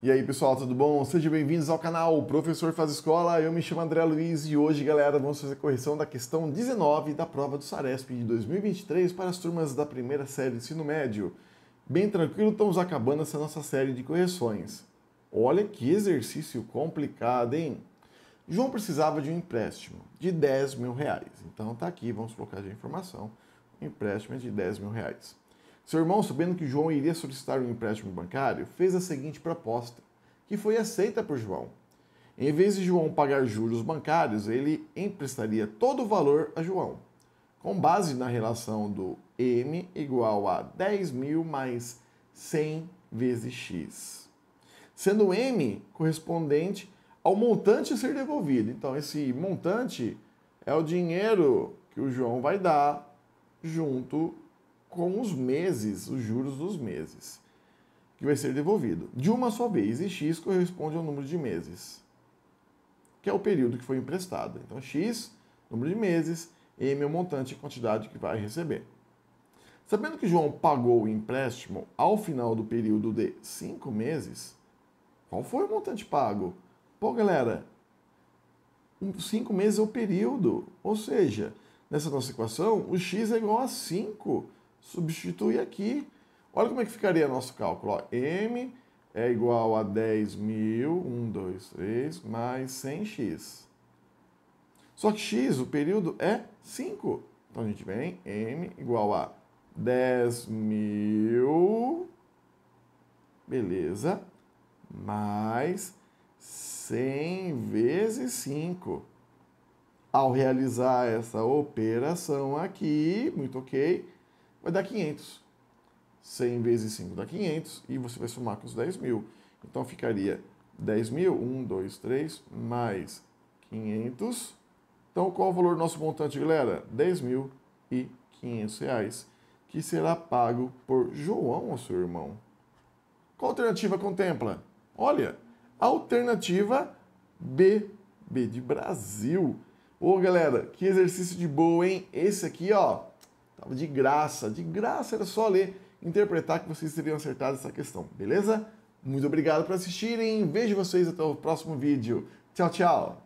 E aí pessoal, tudo bom? Sejam bem-vindos ao canal Professor Faz Escola. Eu me chamo André Luiz e hoje, galera, vamos fazer a correção da questão 19 da prova do Saresp de 2023 para as turmas da primeira série do ensino médio. Bem tranquilo, estamos acabando essa nossa série de correções. Olha que exercício complicado, hein? João precisava de um empréstimo de 10 mil reais. Então tá aqui, vamos colocar a informação. O empréstimo é de 10 mil reais. Seu irmão, sabendo que João iria solicitar um empréstimo bancário, fez a seguinte proposta, que foi aceita por João. Em vez de João pagar juros bancários, ele emprestaria todo o valor a João. Com base na relação do M igual a 10 mil mais 100 vezes X. Sendo M correspondente ao montante a ser devolvido. Então, esse montante é o dinheiro que o João vai dar junto com os meses, os juros dos meses, que vai ser devolvido. De uma só vez, e x corresponde ao número de meses, que é o período que foi emprestado. Então, x, número de meses, m é o montante e quantidade que vai receber. Sabendo que João pagou o empréstimo ao final do período de cinco meses, qual foi o montante pago? Pô, galera, cinco meses é o período. Ou seja, nessa nossa equação, o x é igual a 5 substitui aqui. Olha como é que ficaria nosso cálculo. Ó, M é igual a 10.000, 1, 2, 3, mais 100x. Só que x, o período é 5. Então a gente vem M igual a 10.000, beleza, mais 100 vezes 5. Ao realizar essa operação aqui, muito ok, vai dar 500. 100 vezes 5 dá 500 e você vai somar com os 10 mil. Então ficaria 10 mil, 1, 2, 3, mais 500. Então qual é o valor do nosso montante, galera? 10 mil e 500 reais, que será pago por João ao seu irmão. Qual alternativa contempla? Olha, alternativa B, B de Brasil. Ô galera, que exercício de boa, hein? Esse aqui, ó, Tava de graça, de graça era só ler, interpretar que vocês teriam acertado essa questão, beleza? Muito obrigado por assistirem, vejo vocês até o próximo vídeo. Tchau, tchau!